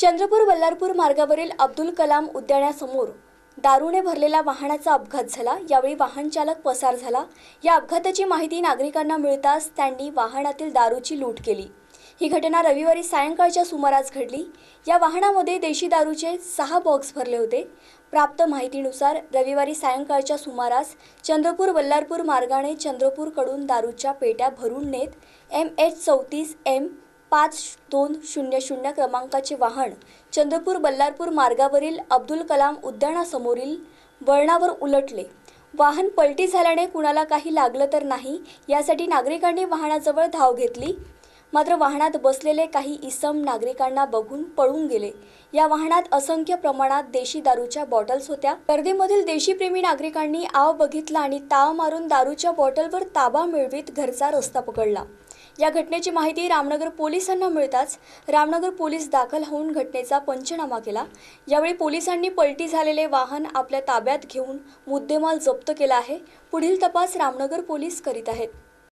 चंद्रपूर बल्लारपूर मार्गावरील अब्दुल कलाम उद्यानासमोर दारूने भरलेला वाहनाचा अपघात झाला यावेळी वाहन चालक पसार झाला या अपघाताची माहिती नागरिकांना मिळताच त्यांनी वाहनातील दारूची लूट केली ही घटना रविवारी सायंकाळच्या सुमारास घडली या वाहनामध्ये देशी दारूचे सहा बॉक्स भरले होते प्राप्त माहितीनुसार रविवारी सायंकाळच्या सुमारास चंद्रपूर वल्लारपूर मार्गाने चंद्रपूरकडून दारूच्या पेट्या भरून नेत एम एच चौतीस एम पाच दोन शून्य शून्य क्रमांकाचे वाहन चंद्रपूर बल्लारपूर मार्गावरील अब्दुल कलाम उद्यानासमोरील वळणावर उलटले वाहन पलटी झाल्याने कुणाला काही लागलं तर नाही यासाठी नागरिकांनी वाहनाजवळ धाव घेतली मात्र वाहनात बसलेले काही इसम नागरिकांना बघून पळून गेले या वाहनात असंख्य प्रमाणात देशी दारूच्या बॉटल्स होत्या गर्दीमधील देशीप्रेमी नागरिकांनी आव बघितला आणि ताव मारून दारूच्या बॉटलवर ताबा मिळवीत घरचा रस्ता पकडला या घटनेची माहिती रामनगर पोलिसांना मिळताच रामनगर पोलीस दाखल होऊन घटनेचा पंचनामा केला यावेळी पोलिसांनी पलटी झालेले वाहन आपल्या ताब्यात घेऊन मुद्देमाल जप्त केला आहे पुढील तपास रामनगर पोलीस करीत आहेत